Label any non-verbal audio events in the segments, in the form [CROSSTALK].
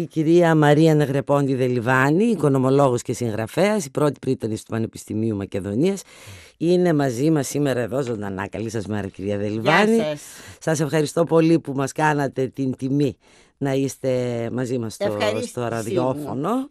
η κυρία Μαρία Νεγρεπόντι Δελιβάνη, οικονομολόγος και συγγραφέας, η πρώτη πρίτανης του Πανεπιστημίου Μακεδονίας. Είναι μαζί μας σήμερα εδώ ζωντανά. Καλή σας μέρα κυρία Δελιβάνη. Γεια σας. σας ευχαριστώ πολύ που μας κάνατε την τιμή να είστε μαζί μας στο, στο ραδιόφωνο.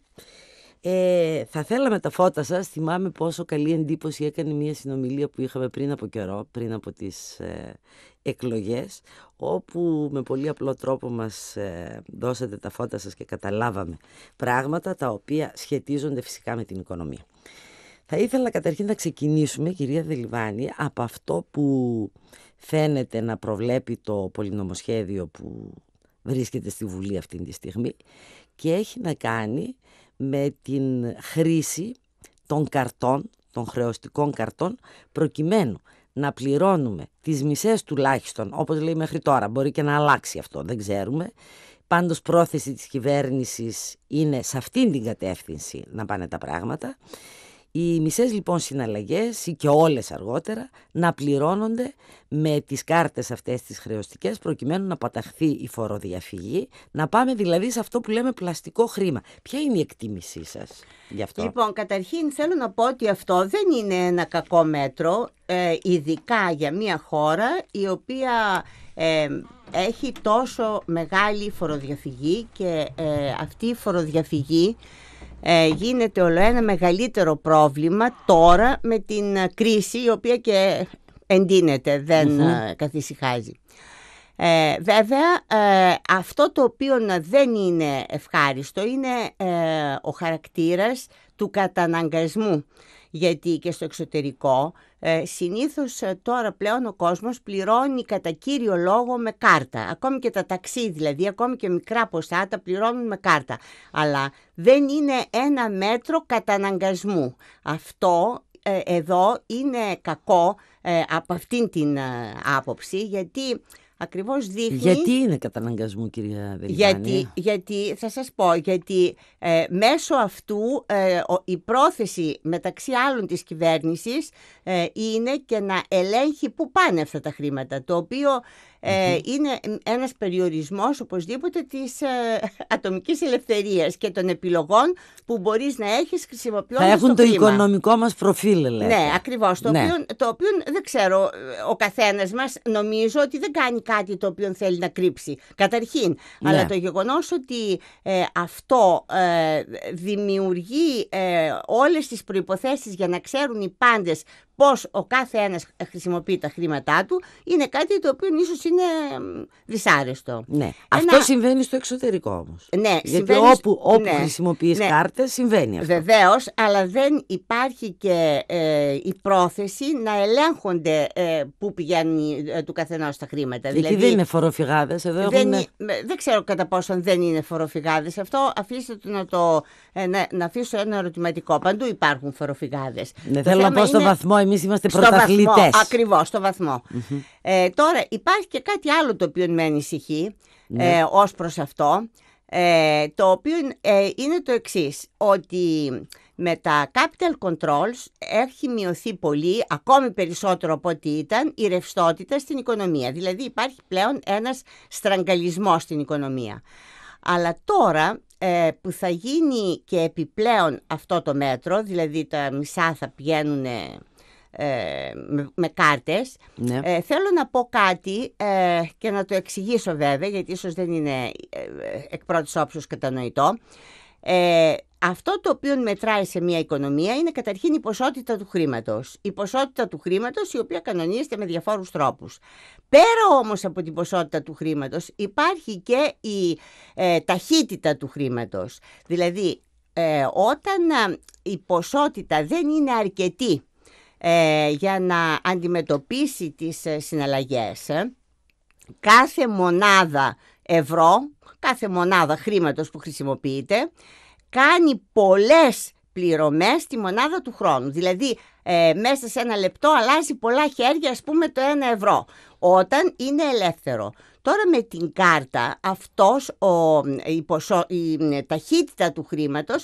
Ε, θα θέλαμε τα φώτα σας. Θυμάμαι πόσο καλή εντύπωση έκανε μια συνομιλία που είχαμε πριν από καιρό, πριν από τις ε, εκλογές, όπου με πολύ απλό τρόπο μας ε, δώσατε τα φώτα σας και καταλάβαμε πράγματα τα οποία σχετίζονται φυσικά με την οικονομία. Θα ήθελα καταρχήν να ξεκινήσουμε, κυρία Δελιβάνη, από αυτό που φαίνεται να προβλέπει το πολυνομοσχέδιο που βρίσκεται στη Βουλή αυτή τη στιγμή και έχει να κάνει με την χρήση των καρτών, των χρεωστικών καρτών, προκειμένου να πληρώνουμε τις μισές τουλάχιστον, όπως λέει μέχρι τώρα, μπορεί και να αλλάξει αυτό, δεν ξέρουμε. Πάντως πρόθεση της κυβέρνησης είναι σε αυτήν την κατεύθυνση να πάνε τα πράγματα οι μισές λοιπόν συναλλαγές και όλες αργότερα να πληρώνονται με τις κάρτες αυτές τις χρεωστικές προκειμένου να παταχθεί η φοροδιαφυγή, να πάμε δηλαδή σε αυτό που λέμε πλαστικό χρήμα. Ποια είναι η εκτίμησή σας γι' αυτό? Λοιπόν, καταρχήν θέλω να πω ότι αυτό δεν είναι ένα κακό μέτρο, ε, ειδικά για μια χώρα η οποία ε, έχει τόσο μεγάλη φοροδιαφυγή και ε, αυτή η φοροδιαφυγή ε, γίνεται όλο ένα μεγαλύτερο πρόβλημα τώρα με την ε, κρίση η οποία και εντείνεται, δεν mm καθησυχάζει. Ε, βέβαια, αυτό το οποίο δεν είναι ευχάριστο είναι ο χαρακτήρας του καταναγκασμού. Γιατί και στο εξωτερικό ε, συνήθως ε, τώρα πλέον ο κόσμος πληρώνει κατά κύριο λόγο με κάρτα. Ακόμη και τα ταξί δηλαδή, ακόμη και μικρά ποσά τα πληρώνουν με κάρτα. Αλλά δεν είναι ένα μέτρο καταναγκασμού. Αυτό ε, εδώ είναι κακό ε, από αυτήν την άποψη γιατί ακριβώς δείχνει... Γιατί είναι καταναγκασμού κυρία Δελιάνη. Γιατί, γιατί θα σας πω, γιατί ε, μέσω αυτού ε, η πρόθεση μεταξύ άλλων της κυβέρνησης ε, είναι και να ελέγχει πού πάνε αυτά τα χρήματα, το οποίο ε, είναι ένας περιορισμός οπωσδήποτε της ε, ατομικής ελευθερίας και των επιλογών που μπορείς να έχεις χρησιμοποιώντας Θα έχουν το, οικονομικό μας προφίλ, λέτε. Ναι, ακριβώς. Το, ναι. Οποίο, το δεν ξέρω, ο καθένας μας νομίζω ότι δεν κάνει κάτι το οποίο θέλει να κρύψει. Καταρχήν, ναι. αλλά το γεγονός ότι ε, αυτό ε, δημιουργεί ε, όλες τις προϋποθέσεις για να ξέρουν οι πάντες Πώ ο κάθε ένας χρησιμοποιεί τα χρήματά του είναι κάτι το οποίο ίσως είναι δυσάρεστο. Ναι. Αυτό συμβαίνει στο εξωτερικό όμως. Ναι, Γιατί όπου, όπου ναι. χρησιμοποιείς ναι. συμβαίνει αυτό. Βεβαίως, αλλά δεν υπάρχει και ε, η πρόθεση να ελέγχονται ε, πού πηγαίνει του καθενός τα χρήματα. Εκεί δηλαδή, δεν είναι φοροφυγάδες. δεν, δεν ξέρω κατά πόσον δεν είναι φοροφυγάδες. Αυτό αφήστε το να το... Ε, να, να αφήσω ένα ερωτηματικό. Παντού υπάρχουν φοροφυγάδες. Ναι, θέλω να πω στον βαθμό εμείς είμαστε πρωταθλητές. Ακριβώς, στο βαθμο ε, τώρα υπάρχει και κάτι άλλο το οποίο με ανησυχεί ναι. ε, ως προς αυτό. Ε, το οποίο είναι το εξής, ότι με τα capital controls έχει μειωθεί πολύ, ακόμη περισσότερο από ό,τι ήταν, η ρευστότητα στην οικονομία. Δηλαδή υπάρχει πλέον ένας στραγγαλισμός στην οικονομία. Αλλά τώρα που θα γίνει και επιπλέον αυτό το μέτρο, δηλαδή τα μισά θα πηγαίνουν ε, με, κάρτες. Ναι. Ε, θέλω να πω κάτι ε, και να το εξηγήσω βέβαια, γιατί ίσως δεν είναι ε, εκ πρώτης όψεως κατανοητό. Αυτό το οποίο μετράει σε μια οικονομία είναι καταρχήν η ποσότητα του χρήματος Η ποσότητα του χρήματος η οποία κανονίζεται με διαφόρους τρόπους Πέρα όμως από την ποσότητα του χρήματος υπάρχει και η ταχύτητα του χρήματος Δηλαδή, όταν η ποσότητα δεν είναι αρκετή ε, για να αντιμετωπίσει τις ε, συναλλαγές. Ε. Κάθε μονάδα ευρώ, κάθε μονάδα χρήματος που χρησιμοποιείται, κάνει πολλές πληρωμές στη μονάδα του χρόνου. Δηλαδή, μέσα σε ένα λεπτό αλλάζει πολλά χέρια, ας πούμε το ένα ευρώ, όταν είναι ελεύθερο. Τώρα με την κάρτα, αυτός ο, η, ποσό, η ταχύτητα του χρήματος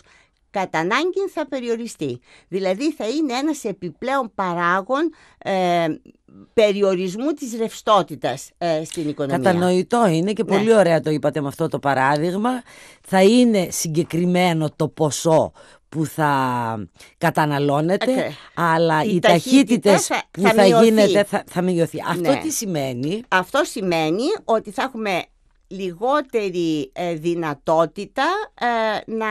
κατά ανάγκη θα περιοριστεί. Δηλαδή θα είναι ένας επιπλέον παράγων ε, περιορισμού της ρευστότητας ε, στην οικονομία. Κατανοητό είναι και ναι. πολύ ωραία το είπατε με αυτό το παράδειγμα. Θα είναι συγκεκριμένο το ποσό που θα καταναλώνεται, αλλά οι, οι ταχύτητες που θα, θα γίνεται θα, θα μειωθεί. Ναι. Αυτό τι σημαίνει. Αυτό σημαίνει ότι θα έχουμε λιγότερη ε, δυνατότητα να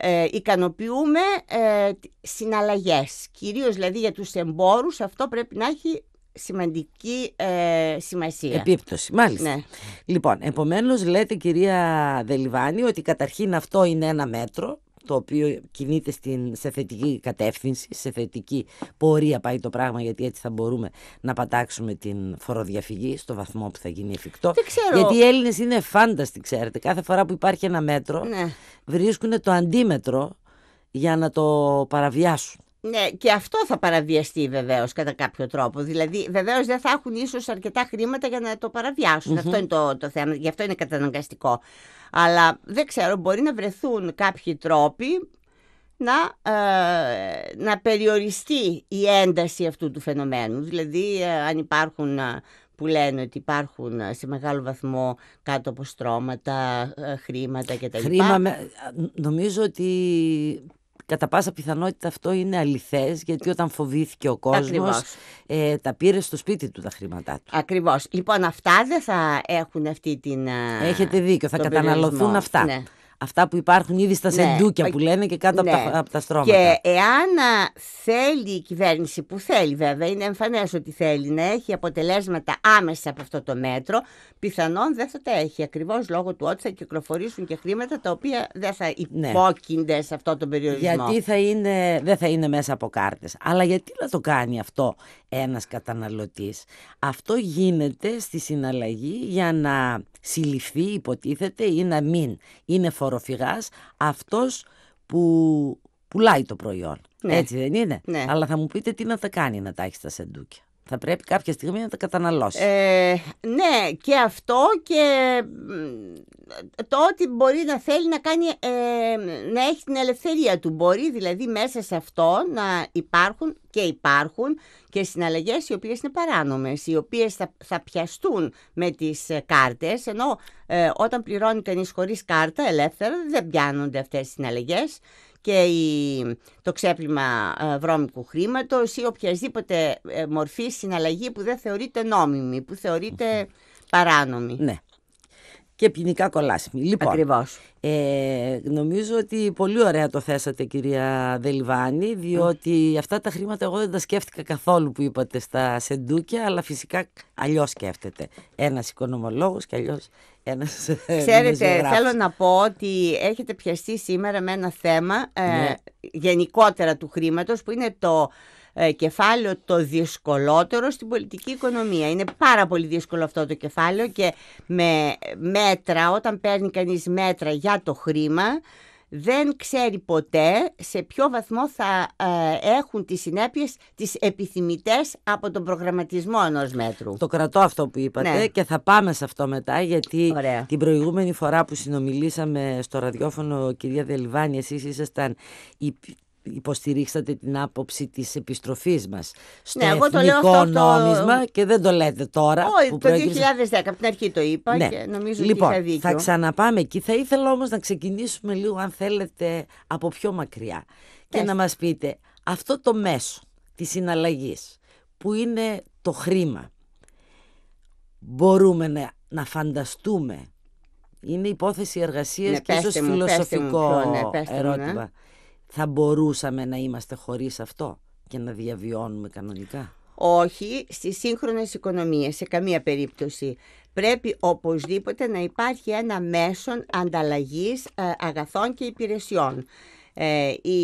ε, ικανοποιούμε ε, συναλλαγές. Κυρίως δηλαδή για τους εμπόρους αυτό πρέπει να έχει σημαντική ε, σημασία. Επίπτωση, μάλιστα. Ναι. Λοιπόν, επομένως λέτε κυρία Δελιβάνη ότι καταρχήν αυτό είναι ένα μέτρο το οποίο κινείται στην, σε θετική κατεύθυνση, σε θετική πορεία πάει το πράγμα, γιατί έτσι θα μπορούμε να πατάξουμε την φοροδιαφυγή στο βαθμό που θα γίνει εφικτό. Δεν ξέρω. Γιατί οι Έλληνες είναι φάνταστοι, ξέρετε. Κάθε φορά που υπάρχει ένα μέτρο, ναι. βρίσκουν το αντίμετρο για να το παραβιάσουν. Ναι, και αυτό θα παραβιαστεί βεβαίως κατά κάποιο τρόπο. Δηλαδή, βεβαίως δεν θα έχουν ίσως αρκετά χρήματα για να το παραβιασουν Αυτό είναι το, το θέμα. Γι' αυτό είναι καταναγκαστικό. Αλλά δεν ξέρω, μπορεί να βρεθούν κάποιοι τρόποι να, ε, να περιοριστεί η ένταση αυτού του φαινομένου. Δηλαδή, ε, αν υπάρχουν ε, που λένε ότι υπάρχουν σε μεγάλο βαθμό κάτω από στρώματα, χρήματα κτλ. Χρήμα, νομίζω ότι Κατά πάσα πιθανότητα αυτό είναι αληθές, γιατί όταν φοβήθηκε ο κόσμος, ε, τα πήρε στο σπίτι του τα χρήματά του. Ακριβώς. Λοιπόν, αυτά δεν θα έχουν αυτή την. Ε, Έχετε δίκιο, θα καταναλωθούν αυτά. Ναι αυτά που υπάρχουν ήδη στα ναι, σεντούκια που λένε και κάτω ναι. από, τα, από στρώματα. Και εάν θέλει η κυβέρνηση, που θέλει βέβαια, είναι εμφανές ότι θέλει να έχει αποτελέσματα άμεσα από αυτό το μέτρο, πιθανόν δεν θα τα έχει. Ακριβώς λόγω του ότι θα κυκλοφορήσουν και χρήματα τα οποία δεν θα ναι. υπόκεινται ναι. σε αυτό τον περιορισμό. Γιατί θα είναι, δεν θα είναι μέσα από κάρτες. Αλλά γιατί να το κάνει αυτό ένας καταναλωτής. Αυτό γίνεται στη συναλλαγή για να συλληφθεί υποτίθεται ή να μην είναι φοροφυγάς αυτός που πουλάει το προϊόν. Ναι. Έτσι δεν είναι. Ναι. Αλλά θα μου πείτε τι να τα κάνει να τα έχει στα σεντούκια θα πρέπει κάποια στιγμή να τα καταναλώσει. Ε, ναι, και αυτό και το ότι μπορεί να θέλει να, κάνει, ε, να έχει την ελευθερία του. Μπορεί δηλαδή μέσα σε αυτό να υπάρχουν και υπάρχουν και συναλλαγές οι οποίες είναι παράνομες, οι οποίες θα, θα πιαστούν με τις ε, κάρτες, ενώ ε, όταν πληρώνει κανείς χωρίς κάρτα ελεύθερα δεν πιάνονται αυτές οι συναλλαγές και το ξέπλυμα ε, βρώμικου χρήματος ή οποιασδήποτε ε, μορφή συναλλαγή που δεν θεωρείται νόμιμη, που θεωρείται παράνομη. Ναι και ποινικά κολάσιμη. Λοιπόν, Ε, νομίζω ότι πολύ ωραία το θέσατε κυρία Δελιβάνη, διότι αυτά τα χρήματα εγώ δεν τα σκέφτηκα καθόλου που είπατε στα σεντούκια, αλλά φυσικά αλλιώς σκέφτεται ένας οικονομολόγος και αλλιώς ένας [LAUGHS] Ξέρετε, θέλω να πω ότι έχετε πιαστεί σήμερα με ένα θέμα ε, ναι. γενικότερα του χρήματος που είναι το ε, κεφάλαιο το δυσκολότερο στην πολιτική οικονομία. Είναι πάρα πολύ δύσκολο αυτό το κεφάλαιο και με μέτρα, όταν παίρνει κανείς μέτρα για το χρήμα, δεν ξέρει ποτέ σε ποιο βαθμό θα ε, έχουν τις συνέπειες τις επιθυμητές από τον προγραμματισμό ενός μέτρου. Το κρατώ αυτό που είπατε ναι. και θα πάμε σε αυτό μετά γιατί την προηγούμενη φορά που συνομιλήσαμε στο ραδιόφωνο κυρία Δελβάνη εσείς ήσασταν η υποστηρίξατε την άποψη της επιστροφής μας στο ναι, εθνικό εγώ το νόμισμα και δεν το λέτε τώρα. το 2010, από την αρχή το είπα ναι. και νομίζω λοιπόν, ότι είχα δίκιο. θα ξαναπάμε εκεί. Θα ήθελα όμως να ξεκινήσουμε λίγο, αν θέλετε, από πιο μακριά και να μας πείτε αυτό το μέσο της συναλλαγής που είναι το χρήμα μπορούμε να, φανταστούμε είναι υπόθεση εργασίας ναι, και ίσως φιλοσοφικό ναι, ερώτημα θα μπορούσαμε να είμαστε χωρίς αυτό και να διαβιώνουμε κανονικά. Όχι, στις σύγχρονες οικονομίες σε καμία περίπτωση. Πρέπει οπωσδήποτε να υπάρχει ένα μέσον ανταλλαγής ε, αγαθών και υπηρεσιών. Ε, οι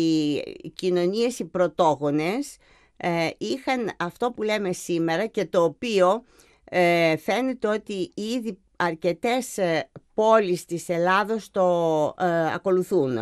κοινωνίες, οι πρωτόγονες ε, είχαν αυτό που λέμε σήμερα και το οποίο φαίνεται ότι ήδη αρκετές πόλεις της Ελλάδος το ακολουθούν.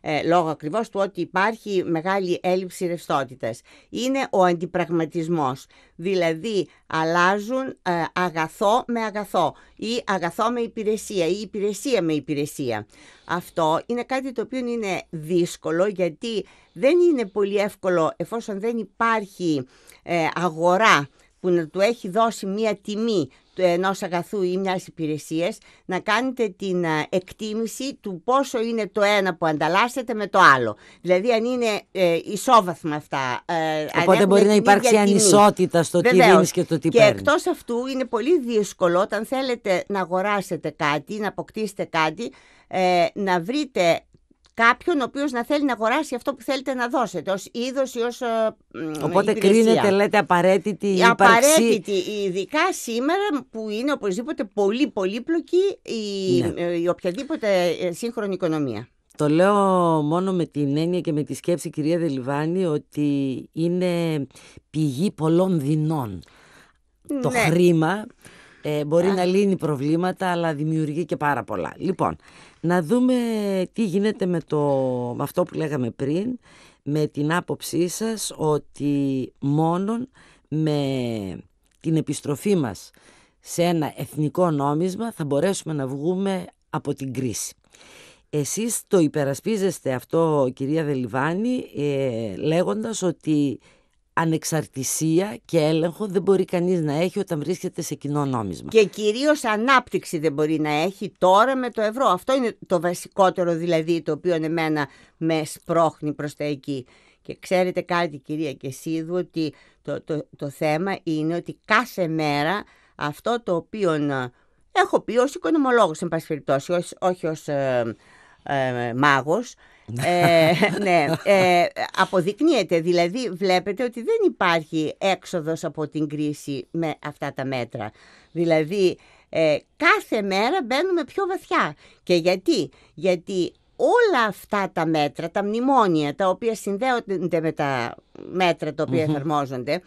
Ε, λόγω ακριβώς του ότι υπάρχει μεγάλη έλλειψη ρευστότητας. Είναι ο αντιπραγματισμός, δηλαδή αλλάζουν ε, αγαθό με αγαθό ή αγαθό με υπηρεσία ή υπηρεσία με υπηρεσία. Αυτό είναι κάτι το οποίο είναι δύσκολο γιατί δεν είναι πολύ εύκολο εφόσον δεν υπάρχει ε, αγορά που να του έχει δώσει μία τιμή ενός αγαθού ή μιας υπηρεσίας, να κάνετε την ε, εκτίμηση του πόσο είναι το ένα που ανταλλάσσετε με το άλλο. Δηλαδή αν είναι ε, ισόβαθμα αυτά. Ε, Οπότε μπορεί να υπάρξει ανισότητα στο τι δίνεις και το τι παίρνεις. Και εκτός αυτού είναι πολύ δύσκολο όταν θέλετε να αγοράσετε κάτι, να αποκτήσετε κάτι, ε, να βρείτε κάποιον ο οποίος να θέλει να αγοράσει αυτό που θέλετε να δώσετε, ως είδος ή ως. Ε, Οπότε υπηρεσία. κρίνεται, λέτε, απαραίτητη η Απαραίτητη, υπάρξη... η απαραιτητη σήμερα που είναι οπωσδήποτε πολύ πολύπλοκη η, ναι. ε, η οποιαδήποτε ε, σύγχρονη οικονομία. Το λέω μόνο με την έννοια και με τη σκέψη, κυρία Δελιβάνη, ότι είναι πηγή πολλών δεινών. Το ναι. χρήμα ε, μπορεί να λύνει προβλήματα, αλλά δημιουργεί και πάρα πολλά. Λοιπόν, να δούμε τι γίνεται με, το, αυτό που λέγαμε πριν, με την άποψή σας ότι μόνον με την επιστροφή μας σε ένα εθνικό νόμισμα θα μπορέσουμε να βγούμε από την κρίση. Εσείς το υπερασπίζεστε αυτό κυρία Δελιβάνη ε, λέγοντας ότι ανεξαρτησία και έλεγχο δεν μπορεί κανείς να έχει όταν βρίσκεται σε κοινό νόμισμα. Και κυρίως ανάπτυξη δεν μπορεί να έχει τώρα με το ευρώ. Αυτό είναι το βασικότερο δηλαδή το οποίο εμένα με σπρώχνει προς τα εκεί. Και ξέρετε κάτι κυρία Κεσίδου ότι το, το, το θέμα είναι ότι κάθε μέρα αυτό το οποίο ε, έχω πει ως οικονομολόγος εν πάση όχι ως ε, ε μάγος, ε, ναι, ε, αποδεικνύεται. Δηλαδή βλέπετε ότι δεν υπάρχει έξοδος από την κρίση με αυτά τα μέτρα. Δηλαδή ε, κάθε μέρα μπαίνουμε πιο βαθιά. Και γιατί, γιατί όλα αυτά τα μέτρα, τα μνημόνια, τα οποία συνδέονται με τα μέτρα τα οποια εφαρμόζονται,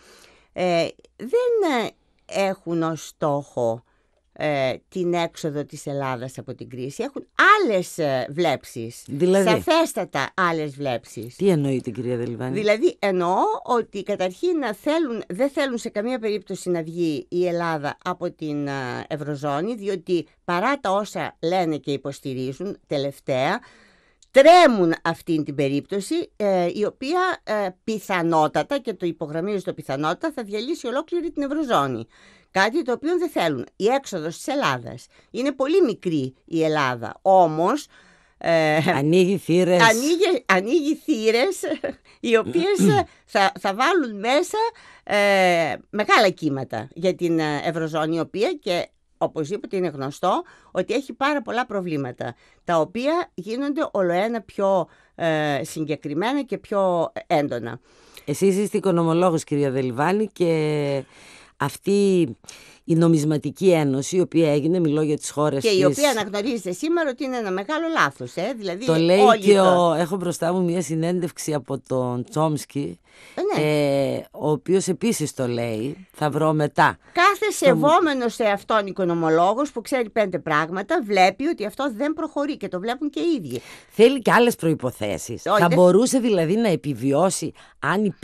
ε, δεν έχουν ως στόχο ε, την έξοδο της Ελλάδας από την κρίση έχουν άλλες ε, βλέψεις δηλαδή, σαφέστατα άλλες βλέψεις τι εννοεί την κυρία Δελβάνη. δηλαδή εννοώ ότι καταρχήν θέλουν, δεν θέλουν σε καμία περίπτωση να βγει η Ελλάδα από την ε, Ευρωζώνη διότι παρά τα όσα λένε και υποστηρίζουν τελευταία τρέμουν αυτή την περίπτωση ε, η οποία ε, πιθανότατα και το υπογραμμίζω το πιθανότατα θα διαλύσει ολόκληρη την Ευρωζώνη. Κάτι το οποίο δεν θέλουν. Η έξοδος της Ελλάδας. Είναι πολύ μικρή η Ελλάδα. Όμως... Ε, ανοίγει θύρες. Ανοίγει, ανοίγει θύρες οι οποίες ε, θα, θα βάλουν μέσα μεγάλα κύματα για την Ευρωζώνη η οποία και οπωσδήποτε είναι γνωστό ότι έχει πάρα πολλά προβλήματα, τα οποία γίνονται ολοένα πιο ε, συγκεκριμένα και πιο έντονα. Εσείς είστε οικονομολόγος κυρία Δελβάνη και αυτή η νομισματική ένωση, η οποία έγινε, μιλώ για τις χώρες Και η οποία αναγνωρίζεται σήμερα ότι είναι ένα μεγάλο λάθος. Ε? Δηλαδή, το λέει όλοι και το... ο... έχω μπροστά μου μια συνέντευξη από τον Τσόμσκι. Ε, ναι. ε ο οποίος επίσης το λέει, θα βρω μετά. Κάθε σεβόμενος σε αυτόν οικονομολόγος που ξέρει πέντε πράγματα, βλέπει ότι αυτό δεν προχωρεί και το βλέπουν και οι ίδιοι. Θέλει και άλλες προποθέσει. Θα μπορούσε δηλαδή να επιβιώσει αν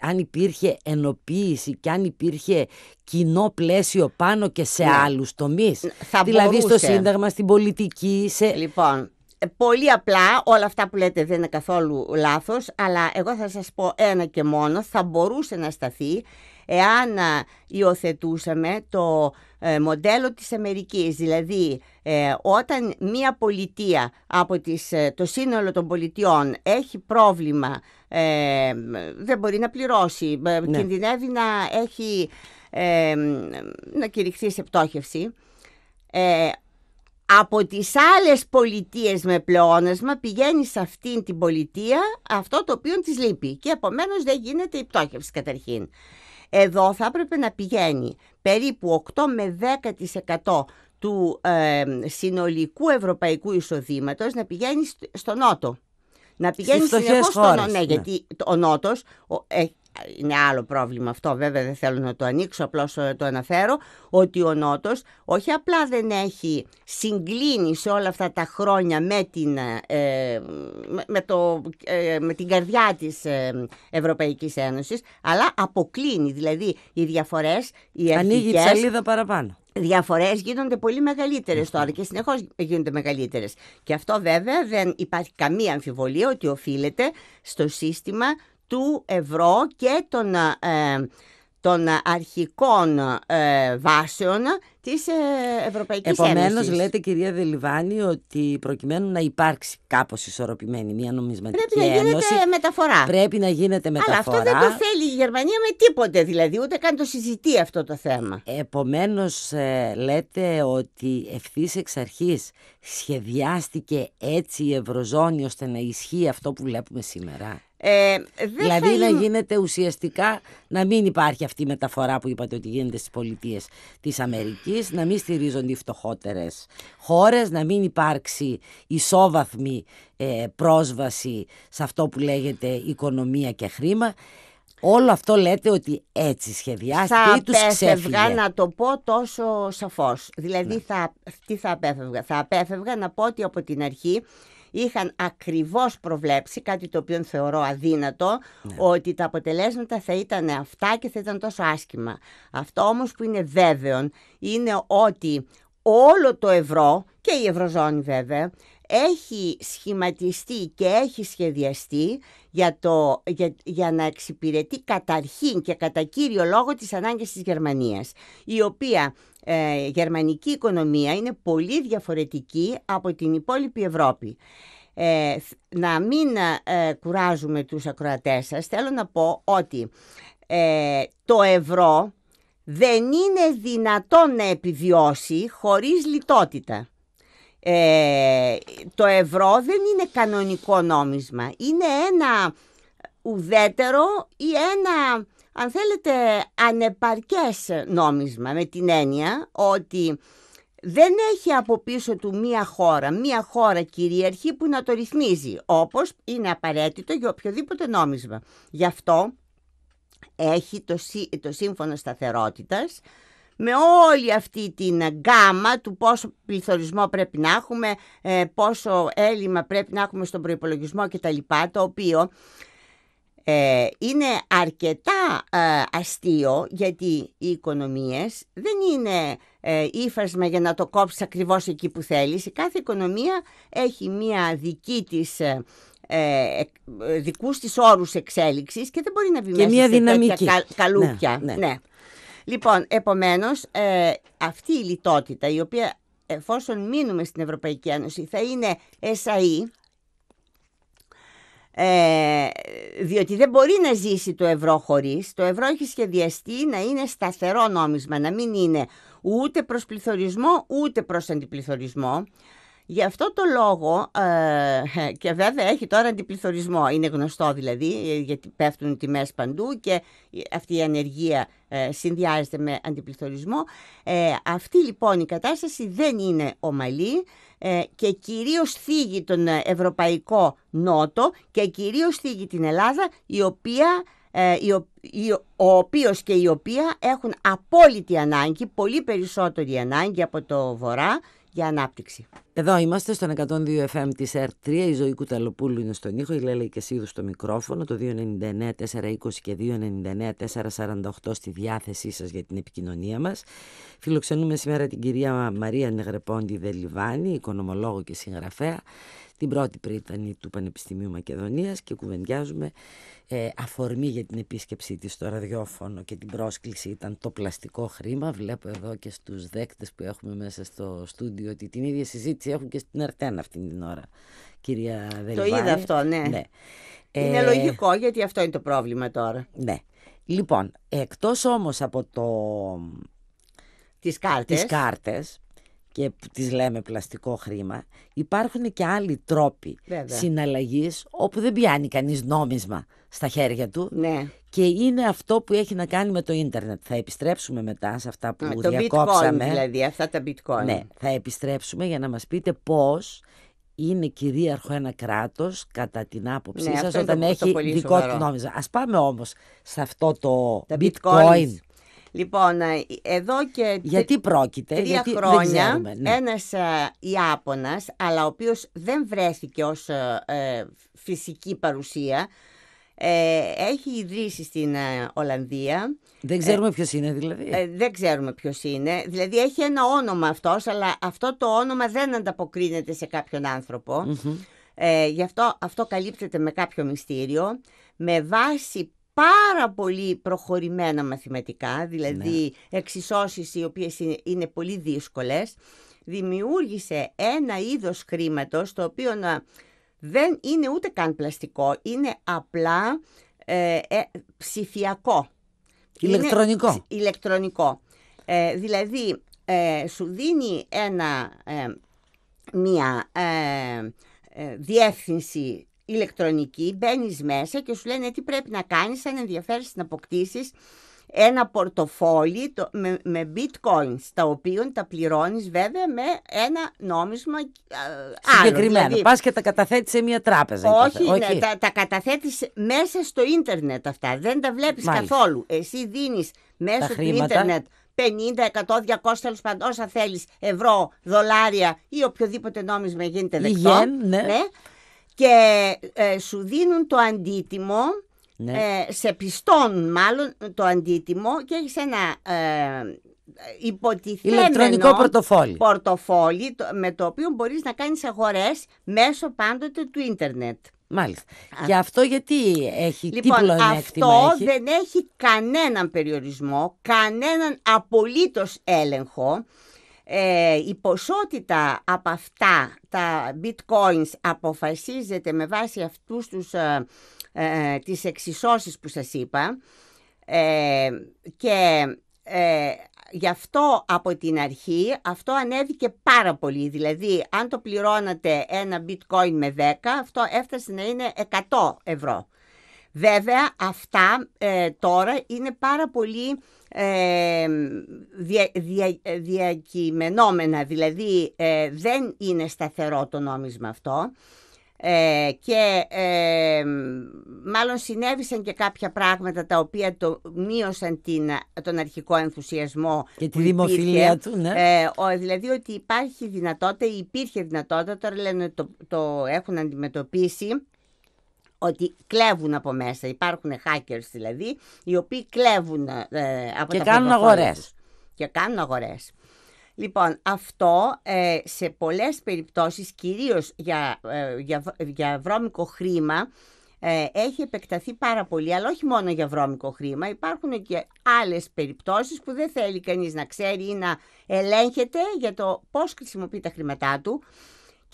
αν υπήρχε ενοποίηση και αν υπήρχε κοινό πλαίσιο πλαίσιο πάνω και σε ναι. άλλους τομείς. Θα δηλαδή στο Σύνταγμα, στην πολιτική, σε... Λοιπόν, ε, πολύ απλά όλα αυτά που λέτε δεν είναι καθόλου λάθος, αλλά εγώ θα σας πω ένα και μόνο, θα μπορούσε να σταθεί εάν ε, υιοθετούσαμε το ε, μοντέλο της Αμερικής. Δηλαδή, όταν μία πολιτεία από το σύνολο των πολιτιών έχει πρόβλημα, δεν μπορεί να πληρώσει, ναι. κινδυνεύει να έχει να κηρυχθεί σε πτώχευση. Ε, από τις άλλες πολιτείες με πλεόνασμα πηγαίνει σε αυτήν την πολιτεία αυτό το οποίο της λείπει και επομένως δεν γίνεται η πτώχευση καταρχήν. Εδώ θα έπρεπε να πηγαίνει περίπου 8 με 10% του ε, συνολικού ευρωπαϊκού εισοδήματος να πηγαίνει στο Νότο. Να πηγαίνει συνεχώς στον ναι, ναι, γιατί ο Νότος ε, είναι άλλο πρόβλημα αυτό, βέβαια δεν θέλω να το ανοίξω, απλώς ε, το αναφέρω, ότι ο Νότος όχι απλά δεν έχει συγκλίνει σε όλα αυτά τα χρόνια με την, ε, ε, με το, με την καρδιά της ε, Ευρωπαϊκής Ένωσης, αλλά αποκλίνει, δηλαδή οι διαφορές, οι Ανοίγει τη ψαλίδα παραπάνω διαφορές γίνονται πολύ μεγαλύτερες τώρα και συνεχώς γίνονται μεγαλύτερες. Και αυτό βέβαια δεν υπάρχει καμία αμφιβολία ότι οφείλεται στο σύστημα του ευρώ και των, ε, των αρχικών ε, βάσεων της ε, Ευρωπαϊκής Επομένως, Ένωσης. λέτε κυρία Δελιβάνη, ότι προκειμένου να υπάρξει κάπως ισορροπημένη μια νομισματική πρέπει ένωση... Πρέπει να γίνεται μεταφορά. Πρέπει να γίνεται μεταφορά. Αλλά αυτό δεν το θέλει η Γερμανία με τίποτε δηλαδή, ούτε καν το συζητεί αυτό το θέμα. Επομένως, ε, λέτε ότι ευθύς εξ αρχής σχεδιάστηκε έτσι η Ευρωζώνη ώστε να ισχύει αυτό που βλέπουμε σήμερα. Ε, δηλαδή να γίνεται ουσιαστικά να μην υπάρχει αυτή η μεταφορά που είπατε ότι γίνεται στις πολιτείες της Αμερικής, να μην στηρίζονται οι φτωχότερες χώρες, να μην υπάρξει ισόβαθμη ε, πρόσβαση σε αυτό που λέγεται οικονομία και χρήμα. Όλο αυτό λέτε ότι έτσι σχεδιάστηκε ή τους ξέφυγε. Θα να το πω τόσο σαφώς. Δηλαδή ναι. θα, τι θα απέφευγα. Θα απέφευγα να πω ότι από την αρχή είχαν ακριβώς προβλέψει, κάτι το οποίο θεωρώ αδύνατο, ναι. ότι τα αποτελέσματα θα ήταν αυτά και θα ήταν τόσο άσχημα. Αυτό όμως που είναι βέβαιο είναι ότι όλο το ευρώ και η ευρωζώνη βέβαια έχει σχηματιστεί και έχει σχεδιαστεί για, το, να εξυπηρετεί καταρχήν και κατά κύριο λόγο τις ανάγκες της Γερμανίας, η οποία ε, γερμανική οικονομία είναι πολύ διαφορετική από την υπόλοιπη Ευρώπη. Ε, να μην ε, κουράζουμε τους ακροατές σας, θέλω να πω ότι ε, το ευρώ δεν είναι δυνατόν να επιβιώσει χωρίς λιτότητα. Ε, το ευρώ δεν είναι κανονικό νόμισμα. Είναι ένα ουδέτερο ή ένα, αν θέλετε, ανεπαρκές νόμισμα με την έννοια ότι δεν έχει από πίσω του μία χώρα, μία χώρα κυρίαρχη που να το ρυθμίζει, όπως είναι απαραίτητο για οποιοδήποτε νόμισμα. Γι' αυτό έχει το, Σύμφωνο Σταθερότητας, με όλη αυτή την γκάμα του πόσο πληθωρισμό πρέπει να έχουμε, ε, πόσο έλλειμμα πρέπει να έχουμε στον προϋπολογισμό κτλ. Το οποίο ε, είναι αρκετά ε, αστείο γιατί οι οικονομίες δεν είναι ύφασμα για να το κόψεις ακριβώς εκεί που θέλεις. Η κάθε οικονομία έχει μία δική της ε, δικούς της όρους εξέλιξης και δεν μπορεί να βγει μέσα σε δυναμική. καλούπια. Ναι, ναι. Ναι. Λοιπόν, επομένως, ε, αυτή η λιτότητα, η οποία εφόσον μείνουμε στην Ευρωπαϊκή Ένωση, θα είναι εσαΐ, ε, διότι δεν μπορεί να ζήσει το ευρώ χωρίς. Το ευρώ έχει σχεδιαστεί να είναι σταθερό νόμισμα, να μην είναι ούτε προς πληθωρισμό, ούτε προς αντιπληθωρισμό. Γι' αυτό το λόγο, ε, [LAUGHS] και βέβαια έχει τώρα αντιπληθωρισμό, είναι γνωστό δηλαδή, ε, γιατί πέφτουν οι τιμές παντού και αυτή η ανεργία ε, συνδυάζεται με αντιπληθωρισμό. Ε, αυτή λοιπόν η κατάσταση δεν είναι ομαλή και κυρίως θίγει τον Ευρωπαϊκό Νότο και κυρίως θίγει την Ελλάδα, η οποία ο οποίος και η οποία έχουν απόλυτη ανάγκη, πολύ περισσότερη ανάγκη από το Βορρά, για ανάπτυξη. Εδώ είμαστε στον 102 FM της R3, η Ζωή Κουταλοπούλου είναι στον ήχο, η Λέλα Κεσίδου στο μικρόφωνο, το 299-420 και 299-448 στη διάθεσή σας για την επικοινωνία μας. Φιλοξενούμε σήμερα την κυρία Μαρία Νεγρεπόντι Δελιβάνη, οικονομολόγο και συγγραφέα, την πρώτη πρίτανη του Πανεπιστημίου Μακεδονίας και κουβεντιάζουμε ε, αφορμή για την επίσκεψή της στο ραδιόφωνο και την πρόσκληση ήταν το πλαστικό χρήμα. Βλέπω εδώ και στους δέκτες που έχουμε μέσα στο στούντιο ότι την ίδια συζήτηση έχουν και στην Αρτένα αυτή την ώρα. Κυρία Δελβάνη. Το είδα αυτό, ναι. ναι. Είναι ε, λογικό γιατί αυτό είναι το πρόβλημα τώρα. Ναι. Λοιπόν, εκτός όμως από το... Τις κάρτες. Τις κάρτες και τις λέμε πλαστικό χρήμα, υπάρχουν και άλλοι τρόποι Βέβαια. συναλλαγής όπου δεν πιάνει κανείς νόμισμα στα χέρια του ναι. και είναι αυτό που έχει να κάνει με το ίντερνετ. Θα επιστρέψουμε μετά σε αυτά που διακόψαμε. Το bitcoin δηλαδή, αυτά τα bitcoin. Ναι, θα επιστρέψουμε για να μας πείτε πώς είναι κυρίαρχο ένα κράτος κατά την άποψή ναι, σας όταν έχει δικό του νόμισμα. Ας πάμε όμως σε αυτό το bitcoin Λοιπόν, ε, εδώ και γιατί πρόκειται, τρία γιατί χρόνια ναι. ένας ε, Ιάπωνας, αλλά ο οποίος δεν βρέθηκε ως ε, φυσική παρουσία, ε, έχει ιδρύσει στην Ολλανδία. Δεν ξέρουμε ποιος είναι δηλαδή. δεν ξέρουμε ποιος είναι. Δηλαδή έχει ένα όνομα αυτός, αλλά αυτό το όνομα δεν ανταποκρίνεται σε κάποιον Ε, γι' αυτό αυτό καλύπτεται με κάποιο μυστήριο. Με βάση πάρα πολύ προχωρημένα μαθηματικά, δηλαδή ναι. εξισώσεις οι οποίες είναι πολύ δύσκολες, δημιούργησε ένα είδος χρήματος το οποίο δεν είναι ούτε καν πλαστικό, είναι απλά ε, ε, ψηφιακό. Ηλεκτρονικό. Ε, δηλαδή, σου δίνει ένα, μία διεύθυνση ηλεκτρονική, μπαίνεις μέσα και σου λένε τι πρέπει να κάνεις αν ενδιαφέρεις να αποκτήσεις ένα πορτοφόλι το, με, με bitcoins, τα οποία τα πληρώνεις βέβαια με ένα νόμισμα ε, Συγκεκριμένο, δηλαδή, πας και τα καταθέτεις σε μια τράπεζα. Όχι, Τα, τα καταθέτεις μέσα στο ίντερνετ αυτά, δεν τα βλέπεις καθόλου. Εσύ δίνεις μέσω του ίντερνετ 50, 100, 200 όσα θέλεις, ευρώ, δολάρια ή οποιοδήποτε νόμισμα γίνεται δεκτό. ναι, ναι και ε, σου δίνουν το αντίτιμο, ναι. ε, σε πιστώνουν μάλλον το αντίτιμο και έχεις ένα ε, υποτιθέμενο ηλεκτρονικό πορτοφόλι. πορτοφόλι με το οποίο μπορείς να κάνεις αγορές μέσω πάντοτε του ίντερνετ. Μάλιστα. Α. αυτό γιατί έχει λοιπόν, αυτό δεν έχει κανέναν περιορισμό, κανέναν απολύτως έλεγχο. Ε, η ποσότητα από αυτά τα bitcoins αποφασίζεται με βάση αυτούς τους, ε, ε τις εξισώσεις που σας είπα ε, και γι' αυτό από την αρχή αυτό ανέβηκε πάρα πολύ. Δηλαδή αν το πληρώνατε ένα bitcoin με 10 αυτό έφτασε να είναι 100 ευρώ. Βέβαια αυτά ε, τώρα είναι πάρα πολύ ε, διακειμενόμενα, δηλαδή ε, δεν είναι σταθερό το νόμισμα αυτό και μάλλον συνέβησαν και κάποια πράγματα τα οποία το μείωσαν την, τον αρχικό ενθουσιασμό και τη δημοφιλία του, ναι. δηλαδή ότι υπάρχει δυνατότητα, υπήρχε δυνατότητα, τώρα λένε το, το έχουν αντιμετωπίσει ότι κλέβουν από μέσα. Υπάρχουν hackers δηλαδή, οι οποίοι κλέβουν ε, από και κάνουν αγορές. Και κάνουν αγορές. Λοιπόν, αυτό ε, σε πολλές περιπτώσεις, κυρίως για, ε, για, για βρώμικο χρήμα, ε, έχει επεκταθεί πάρα πολύ, αλλά όχι μόνο για βρώμικο χρήμα. Υπάρχουν και άλλες περιπτώσεις που δεν θέλει κανείς να ξέρει ή να ελέγχεται για το πώς χρησιμοποιεί τα χρήματά του.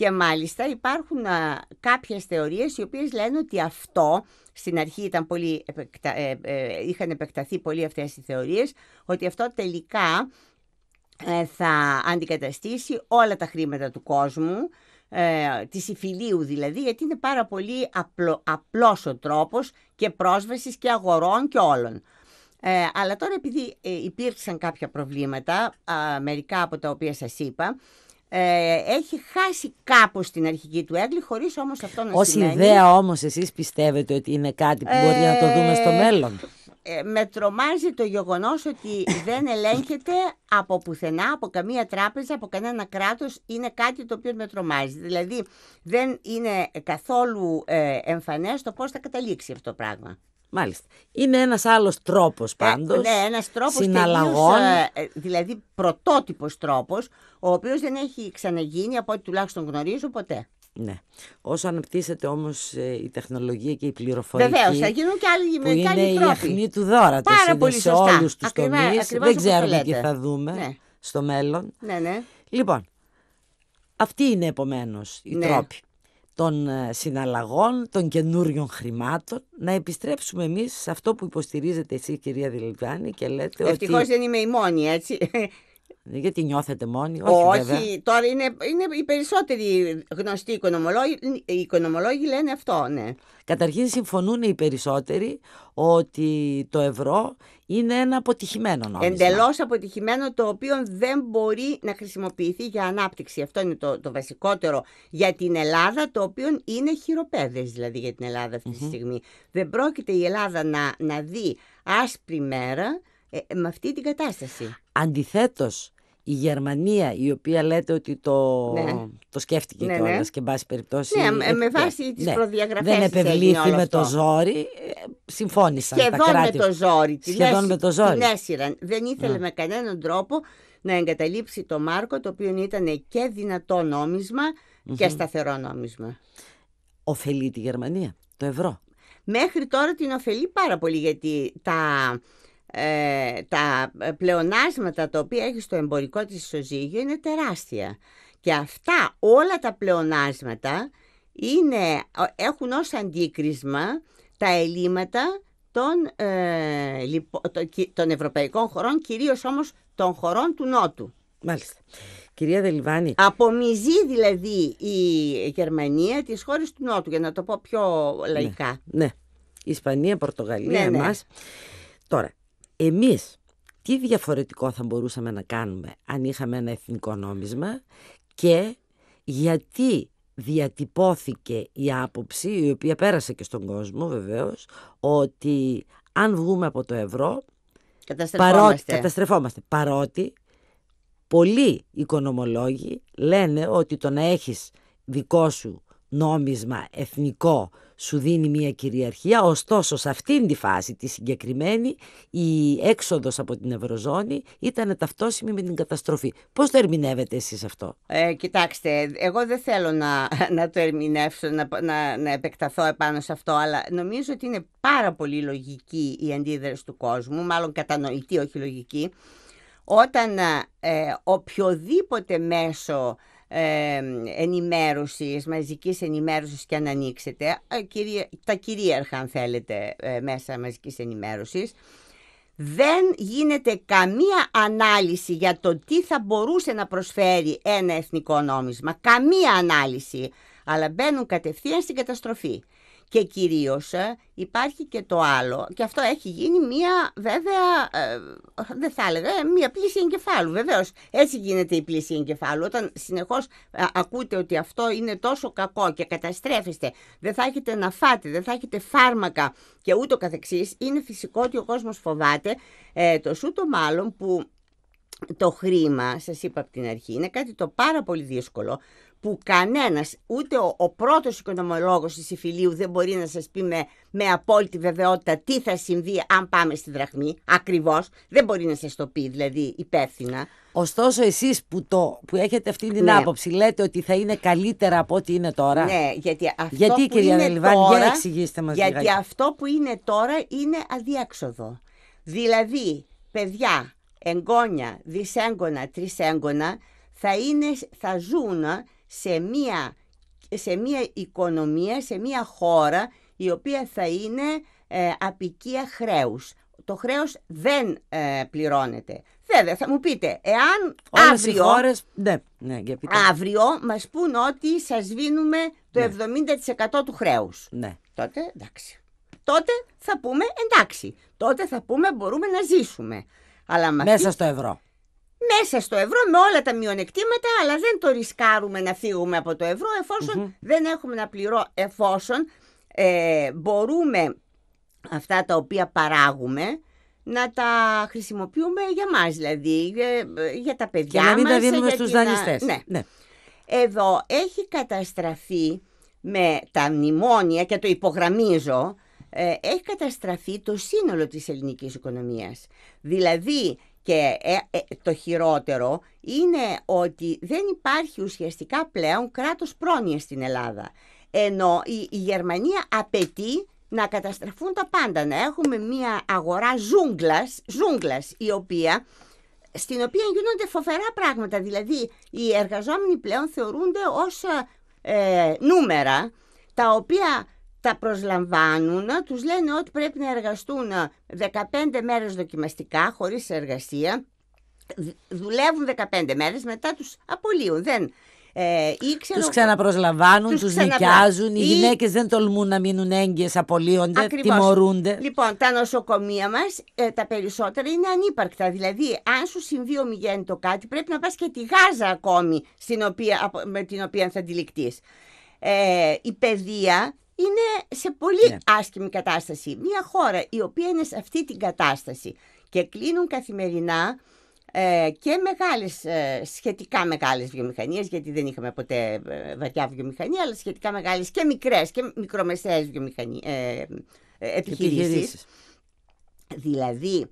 Και μάλιστα υπάρχουν α, κάποιες θεωρίες οι οποίες λένε ότι αυτό, στην αρχή ήταν πολύ, ε, ε, είχαν επεκταθεί πολύ αυτές οι θεωρίες, ότι αυτό τελικά ε, θα αντικαταστήσει όλα τα χρήματα του κόσμου, ε, της υφηλίου δηλαδή, γιατί είναι πάρα πολύ απλό, απλός ο τρόπος και πρόσβασης και αγορών και όλων. Ε, αλλά τώρα επειδή υπήρξαν κάποια προβλήματα, μερικά από τα οποία σας είπα, ε, έχει χάσει κάπως την αρχική του έγκλη, χωρίς όμως αυτό να σημαίνει... Ως ιδέα όμως εσείς πιστεύετε ότι είναι κάτι που μπορεί να το ε, δούμε στο μέλλον. Ε, με τρομάζει το γεγονός ότι δεν ελέγχεται από πουθενά, από καμία τράπεζα, από κανένα κράτος. Είναι κάτι το οποίο με τρομάζει. Δηλαδή δεν είναι καθόλου ε, εμφανές το πώς θα καταλήξει αυτό το πράγμα. Μάλιστα. Είναι ένας άλλος τρόπος ε, πάντως. ναι, ένας τρόπος συναλλαγών. Ε, δηλαδή πρωτότυπος τρόπος, ο οποίος δεν έχει ξαναγίνει από ό,τι τουλάχιστον γνωρίζω ποτέ. Ναι. Όσο αναπτύσσεται όμως ε, η τεχνολογία και η πληροφορία. Βεβαίως, θα γίνουν και άλλοι που Είναι άλλοι η αχνή του δώρα τη σε όλους τους τομεί. Δεν ξέρουμε τι θα δούμε ναι. στο μέλλον. Ναι, ναι. Λοιπόν, αυτή είναι επομένως η ναι. τρόποι των ε, συναλλαγών, των καινούριων χρημάτων, να επιστρέψουμε εμείς σε αυτό που υποστηρίζετε εσείς κυρία Δηλιβάνη, και λέτε Ευτυχώς ότι. Ευτυχώς δεν είμαι η μόνη, έτσι. Γιατί νιώθετε μόνοι, όχι, όχι τώρα είναι, είναι οι περισσότεροι γνωστοί οικονομολόγοι, οι οικονομολόγοι λένε αυτό, ναι. Καταρχήν συμφωνούν οι περισσότεροι ότι το ευρώ είναι ένα αποτυχημένο νόμισμα. Εντελώς αποτυχημένο το οποίο δεν μπορεί να χρησιμοποιηθεί για ανάπτυξη. Αυτό είναι το, το βασικότερο για την Ελλάδα, το οποίο είναι χειροπέδες δηλαδή για την Ελλάδα τη στιγμή. Δεν πρόκειται η Ελλάδα να, να δει άσπρη μέρα ε, με αυτή την κατάσταση. Αντιθέτως, η Γερμανία, η οποία λέτε ότι το, ναι. το σκέφτηκε ναι, ναι. κιόλας και, εν πάση περιπτώσει. Ναι, με ε, βάση τις ναι. προδιαγραφές. Δεν επευλήθη με το ζόρι. Ε, συμφώνησαν. τα κράτη. με το ζόρι. Σχεδόν με το ζόρι. Την έσυραν. Δεν ήθελε ναι. με κανέναν τρόπο να εγκαταλείψει το Μάρκο, το οποίο ήταν και δυνατό και σταθερό νόμισμα. Οφελεί τη Γερμανία, το ευρώ. Μέχρι τώρα την ωφελεί πάρα πολύ γιατί τα ε, τα πλεονάσματα τα οποία έχει στο εμπορικό της ισοζύγιο είναι τεράστια. Και αυτά όλα τα πλεονάσματα είναι, έχουν ως αντίκρισμα τα ελλείμματα των, ε, ευρωπαϊκών χωρών, κυρίως όμως των χωρών του Νότου. Μάλιστα. Κυρία Δελιβάνη. Απομυζεί δηλαδή η Γερμανία τις χώρες του Νότου, για να το πω πιο ναι, λαϊκά. Ναι, Ισπανία, Πορτογαλία, ναι, ναι. Τώρα, εμείς τι διαφορετικό θα μπορούσαμε να κάνουμε αν είχαμε ένα εθνικό νόμισμα και γιατί διατυπώθηκε η άποψη η οποία πέρασε και στον κόσμο βεβαίως ότι αν βγούμε από το ευρώ καταστρεφόμαστε, παρότι, πολλοί οικονομολόγοι λένε ότι το να έχεις δικό σου νόμισμα εθνικό σου δίνει μια κυριαρχία, ωστόσο σε αυτήν τη φάση τη συγκεκριμένη η έξοδος από την Ευρωζώνη ήταν ταυτόσιμη με την καταστροφή. Πώς το ερμηνεύετε εσείς αυτό? Ε, κοιτάξτε, εγώ δεν θέλω να, το ερμηνεύσω, να, επεκταθώ επάνω σε αυτό, αλλά νομίζω ότι είναι πάρα πολύ λογική η αντίδραση του κόσμου, μάλλον κατανοητή όχι λογική, όταν ε, οποιοδήποτε μέσο ε, ενημέρωσης, μαζικής ενημέρωσης και αν ανοίξετε, ε, τα κυρίαρχα αν θέλετε ε, μέσα μαζικής ενημέρωσης, δεν γίνεται καμία ανάλυση για το τι θα μπορούσε να προσφέρει ένα εθνικό νόμισμα. Καμία ανάλυση. Αλλά μπαίνουν κατευθείαν στην καταστροφή. Και κυρίως ε, υπάρχει και το άλλο, και αυτό έχει γίνει μία βέβαια, ε, δεν θα έλεγα, ε, μία πλήση εγκεφάλου. Βεβαίως έτσι γίνεται η πλήση εγκεφάλου. Όταν συνεχώς ακούτε ότι αυτό είναι τόσο κακό και καταστρέφεστε, δεν θα έχετε να φάτε, δεν θα έχετε φάρμακα και ούτω καθεξής, είναι φυσικό ότι ο κόσμος φοβάται ε, το σούτο μάλλον που το χρήμα, σας είπα από την αρχή, είναι κάτι το πάρα πολύ δύσκολο που κανένας, ούτε ο, ο πρώτος οικονομολόγος της Ιφιλίου δεν μπορεί να σας πει με, απόλυτη βεβαιότητα τι θα συμβεί αν πάμε στη δραχμή, ακριβώς, δεν μπορεί να σας το πει δηλαδή υπεύθυνα. Ωστόσο εσείς που, το, που έχετε αυτή την ναι. άποψη λέτε ότι θα είναι καλύτερα από ό,τι είναι τώρα. Ναι, γιατί αυτό γιατί, που κυρία είναι Λιβάν, τώρα, για Γιατί αυτό που είναι τώρα είναι αδιέξοδο. Δηλαδή, παιδιά, εγγόνια, δυσέγγωνα, τρισέγγωνα, θα, είναι, θα ζουν σε μία, σε μία οικονομία, σε μία χώρα η οποία θα είναι ε, απικία χρέους. Το χρέος δεν ε, πληρώνεται. Βέβαια, θα μου πείτε, εάν Όλες αύριο, ναι, ναι, για αύριο μας πούν ότι σας δίνουμε το 70% ναι. του χρέους. Ναι. Τότε, εντάξει. Τότε θα πούμε, εντάξει. Τότε θα πούμε, μπορούμε να ζήσουμε. Αλλά Μέσα στο ευρώ μέσα στο ευρώ με όλα τα μειονεκτήματα, αλλά δεν το ρισκάρουμε να φύγουμε από το ευρώ δεν έχουμε να πληρώ, εφόσον ε, μπορούμε αυτά τα οποία παράγουμε να τα χρησιμοποιούμε για μας, δηλαδή ε, για, τα παιδιά μας. Και να μην τα ε, δίνουμε στους να... δανειστές. Ναι. ναι. Εδώ έχει καταστραφεί με τα μνημόνια και το υπογραμμίζω, ε, έχει καταστραφεί το σύνολο της ελληνικής οικονομίας. Δηλαδή και ε, ε, το χειρότερο είναι ότι δεν υπάρχει ουσιαστικά πλέον κράτος πρόνοιας στην Ελλάδα. Ενώ η, Γερμανία απαιτεί να καταστραφούν τα πάντα, να έχουμε μια αγορά ζούγκλας, ζούγκλας η οποία στην οποία γίνονται φοβερά πράγματα. Δηλαδή, οι εργαζόμενοι πλέον θεωρούνται ως ε, νούμερα, τα οποία τα προσλαμβάνουν, τους λένε ότι πρέπει να εργαστούν 15 μέρες δοκιμαστικά χωρίς εργασία, δουλεύουν 15 μέρες, μετά τους απολύουν, δεν... Ε, ξέρω, τους ξαναπροσλαμβάνουν, τους, τους νοικιάζουν, ή... οι γυναίκες δεν τολμούν να μείνουν έγκυες, απολύονται, Ακριβώς. τιμωρούνται. Λοιπόν, τα νοσοκομεία μας ε, τα περισσότερα είναι ανύπαρκτα. Δηλαδή, αν σου συμβεί το κάτι, πρέπει να πας και τη γάζα ακόμη στην οποία, με την οποία θα αντιληκτείς. Ε, η παιδεία είναι σε πολύ άσκημη ναι. άσχημη κατάσταση. Μια χώρα η οποία είναι σε αυτή την κατάσταση και κλείνουν καθημερινά ε, και μεγάλες, ε, σχετικά μεγάλες βιομηχανίες, γιατί δεν είχαμε ποτέ ε, βαριά βιομηχανία, αλλά σχετικά μεγάλες και μικρές και μικρομεσαίες βιομηχανίες, ε, επιχειρήσεις. Δηλαδή,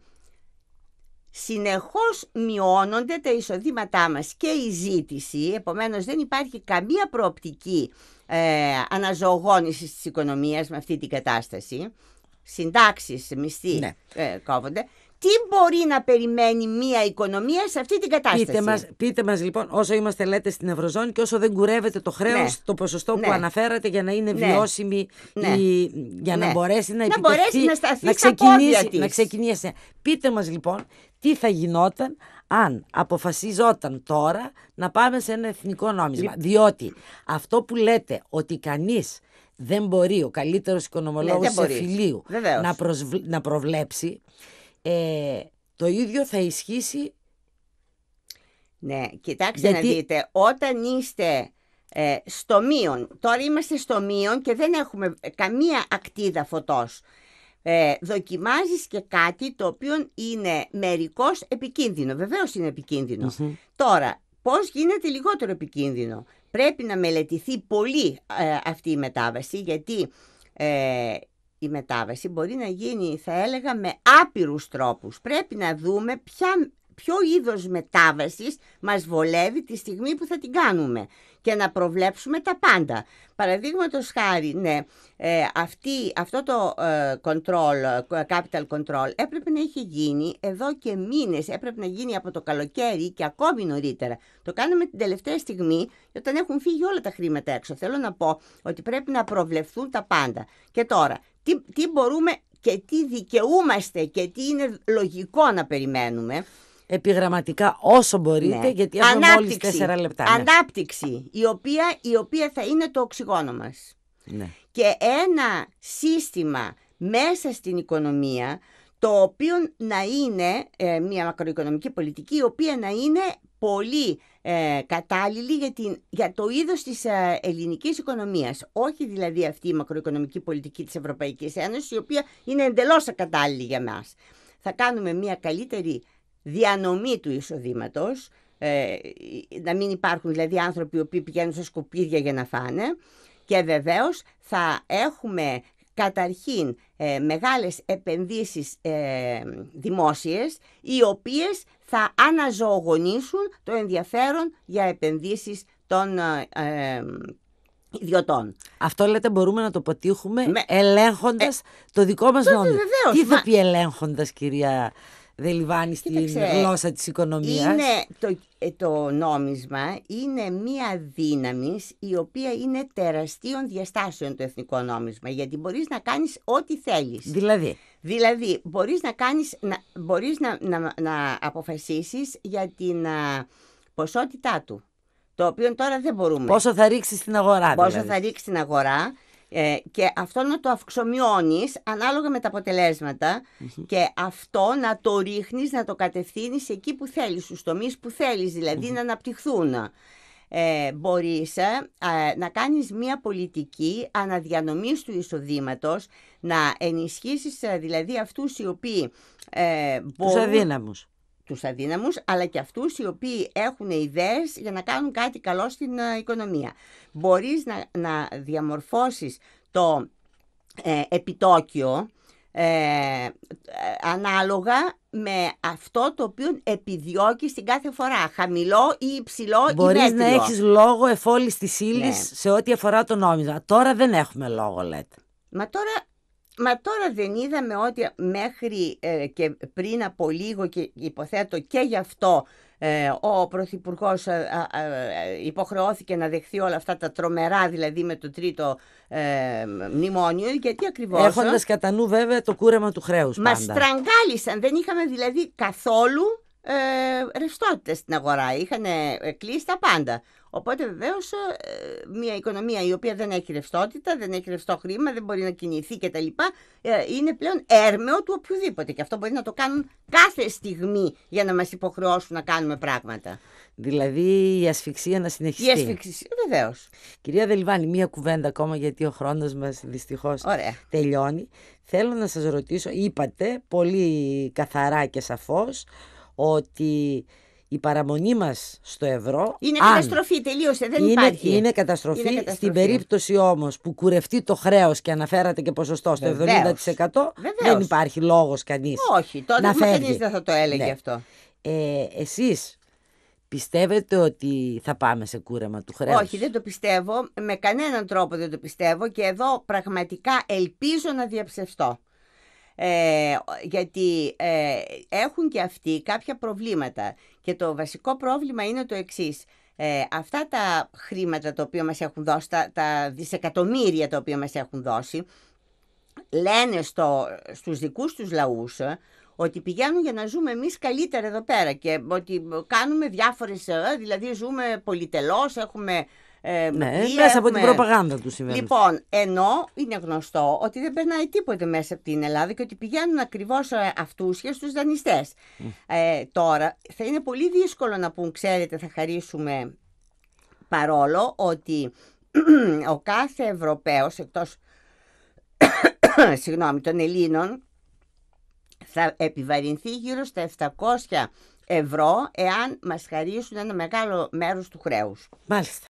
συνεχώς μειώνονται τα εισοδήματά μας και η ζήτηση, επομένως δεν υπάρχει καμία προοπτική ε, αναζωογόνησης της οικονομίας με αυτή την κατάσταση. Συντάξεις, μισθοί ναι. ε, κόβονται. Τι μπορεί να περιμένει μια οικονομία σε αυτή την κατάσταση. Πείτε μας, πείτε μας λοιπόν όσο είμαστε λέτε στην Ευρωζώνη και όσο δεν κουρεύεται το χρέος, ναι. το ποσοστό που ναι. αναφέρατε για να είναι βιώσιμη, η, για να μπορέσει να επιτευχθεί, να, μπορέσει να, σταθεί Να ξεκινήσει. Πείτε μας λοιπόν τι θα γινόταν αν αποφασίζονταν τώρα να πάμε σε ένα εθνικό νόμισμα. Διότι αυτό που λέτε ότι κανείς δεν μπορεί, ο καλύτερος ναι, οικονομολόγος ναι, φιλίου να, προβλέψει, ε, το ίδιο θα ισχύσει... Ναι, κοιτάξτε να δείτε, όταν είστε ε, στο μείον, τώρα είμαστε στο μείον και δεν έχουμε ε, καμία ακτίδα φωτός ε, δοκιμάζεις και κάτι το οποίο είναι μερικώς επικίνδυνο. Βεβαίως είναι Τώρα, πώς γίνεται λιγότερο επικίνδυνο. Πρέπει να μελετηθεί πολύ ε, αυτή η μετάβαση, γιατί ε, η μετάβαση μπορεί να γίνει, θα έλεγα, με άπειρους τρόπους. Πρέπει να δούμε ποια ποιο είδος μετάβασης μας βολεύει τη στιγμή που θα την κάνουμε και να προβλέψουμε τα πάντα. Παραδείγματος χάρη, ναι, ε, αυτή, αυτό το ε, control, ε, capital control έπρεπε να είχε γίνει εδώ και μήνες, έπρεπε να γίνει από το καλοκαίρι και ακόμη νωρίτερα. Το κάνουμε την τελευταία στιγμή όταν έχουν φύγει όλα τα χρήματα έξω. Θέλω να πω ότι πρέπει να προβλεφθούν τα πάντα. Και τώρα, τι, τι μπορούμε και τι δικαιούμαστε και τι είναι λογικό να περιμένουμε επιγραμματικά όσο μπορείτε, ναι. γιατί έχουμε μόλις 4 λεπτά. Ναι. Ανάπτυξη, η οποία, η οποία θα είναι το οξυγόνο μας. Ναι. Και ένα σύστημα μέσα στην οικονομία, το οποίο να είναι ε, μια μακροοικονομική πολιτική, η οποία να είναι πολύ ε, κατάλληλη για, το είδος της ε, ελληνικής οικονομίας. Όχι δηλαδή αυτή η μακροοικονομική πολιτική της Ευρωπαϊκής Ένωσης, η οποία είναι εντελώς ακατάλληλη για μας. Θα κάνουμε μια καλύτερη διανομή του εισοδήματος, ε, να μην υπάρχουν δηλαδή άνθρωποι οι οποίοι πηγαίνουν σε σκουπίδια για να φάνε και βεβαίως θα έχουμε καταρχήν ε, μεγάλες επενδύσεις ε, δημόσιες οι οποίες θα αναζωογονήσουν το ενδιαφέρον για επενδύσεις των ε, ε, ιδιωτών. Αυτό λέτε μπορούμε να το πετύχουμε Με... ελέγχοντας το δικό μας νόμο. Τι θα πει ελέγχοντας κυρία δεν λιβάνεις γλώσσα της οικονομίας. Είναι, το, ε, το νόμισμα είναι μία δύναμης η οποία είναι τεραστίων διαστάσεων το εθνικό νόμισμα γιατί μπορείς να κάνεις ό,τι θέλεις. Δηλαδή. Δηλαδή μπορείς να, κάνεις, να, μπορείς να, να, αποφασίσεις για την ποσότητά του το οποίο τώρα δεν μπορούμε. Πόσο θα ρίξεις στην αγορά. Πόσο δηλαδή. θα ρίξεις στην αγορά. Ε, και αυτό να το αυξομοιώνεις ανάλογα με τα αποτελεσματα και αυτό να το ρίχνεις, να το κατευθύνεις εκεί που θέλεις, στους τομείς που θέλεις, δηλαδή να αναπτυχθούν. Ε, μπορείς ε, να κάνεις μια πολιτική αναδιανομής του εισοδήματος, να ενισχύσεις ε, δηλαδή αυτούς οι οποίοι... Ε, μπορούν τους αδύναμους, αλλά και αυτούς οι οποίοι έχουν ιδέες για να κάνουν κάτι καλό στην ε, οικονομία. Μπορείς να, να διαμορφώσεις το ε, επιτόκιο ε, ανάλογα με αυτό το οποίο επιδιώκεις την κάθε φορά. Χαμηλό ή υψηλό Μπορείς ή Μπορείς να έχεις λόγο εφόλης της ύλης ναι. σε ό,τι αφορά το νόμισμα. Τώρα δεν έχουμε λόγο λέτε. Μα τώρα Μα τώρα δεν είδαμε ότι μέχρι ε, και πριν από λίγο και υποθέτω και γι' αυτό ε, ο Πρωθυπουργός ε, υποχρεώθηκε να δεχθεί όλα αυτά τα τρομερά δηλαδή με το τρίτο μνημόνιο γιατί ακριβώς... Έχοντας κατά νου βέβαια το κούρεμα του χρέους πάντα. Μας στραγγάλισαν, δεν είχαμε δηλαδή καθόλου ε, ρευστότητε στην αγορά. Είχαν κλείσει τα πάντα. Οπότε βεβαίως ε, μια οικονομία η οποία δεν έχει ρευστότητα, δεν έχει ρευστό χρήμα, δεν μπορεί να κινηθεί κτλ. Ε, είναι πλέον έρμεο του οποιοδήποτε. Και αυτό μπορεί να το κάνουν κάθε στιγμή για να μας υποχρεώσουν να κάνουμε πράγματα. Δηλαδή η ασφυξία να συνεχιστεί. Η ασφυξία, βεβαίως. Κυρία Δελβάνη, μία κουβέντα ακόμα γιατί ο χρόνος μας δυστυχώς τελειώνει. Θέλω να σας ρωτήσω, είπατε πολύ καθαρά και σαφώς ότι η παραμονή μας στο ευρώ. Είναι αν... καταστροφή, τελείωσε, δεν είναι, υπάρχει. Είναι καταστροφή. είναι καταστροφή. Στην περίπτωση όμως που κουρευτεί το χρέος και αναφέρατε και ποσοστό στο 70%, δεν υπάρχει λόγος κανείς. Όχι, τότε να κανεί δεν θα το έλεγε ναι. αυτό. Ε, εσείς πιστεύετε ότι θα πάμε σε κούρεμα του χρέους. Όχι, δεν το πιστεύω. Με κανέναν τρόπο δεν το πιστεύω και εδώ πραγματικά ελπίζω να διαψευστώ. Ε, γιατί ε, έχουν και αυτοί κάποια προβλήματα. Και το βασικό πρόβλημα είναι το εξής. Ε, αυτά τα χρήματα τα οποία μας έχουν δώσει, τα, δισεκατομμύρια τα οποία μας έχουν δώσει, λένε στο, στους δικούς τους λαούς ε, ότι πηγαίνουν για να ζούμε εμείς καλύτερα εδώ πέρα και ότι κάνουμε διάφορες, δηλαδή ζούμε πολυτελώς, έχουμε ε, ναι, μέσα από την προπαγάνδα του συμβαίνει. Λοιπόν, ενώ είναι γνωστό ότι δεν περνάει τίποτε μέσα από την Ελλάδα και ότι πηγαίνουν ακριβώς ε, αυτού και στου δανειστέ. Ε, τώρα θα είναι πολύ δύσκολο να πούν, ξέρετε, θα χαρίσουμε παρόλο ότι [CLEARS THROAT] ο κάθε Ευρωπαίος εκτός [COUGHS] συγγνώμη, των Ελλήνων θα επιβαρυνθεί γύρω στα 700 ευρώ εάν μας χαρίσουν ένα μεγάλο μέρος του χρέους. Μάλιστα.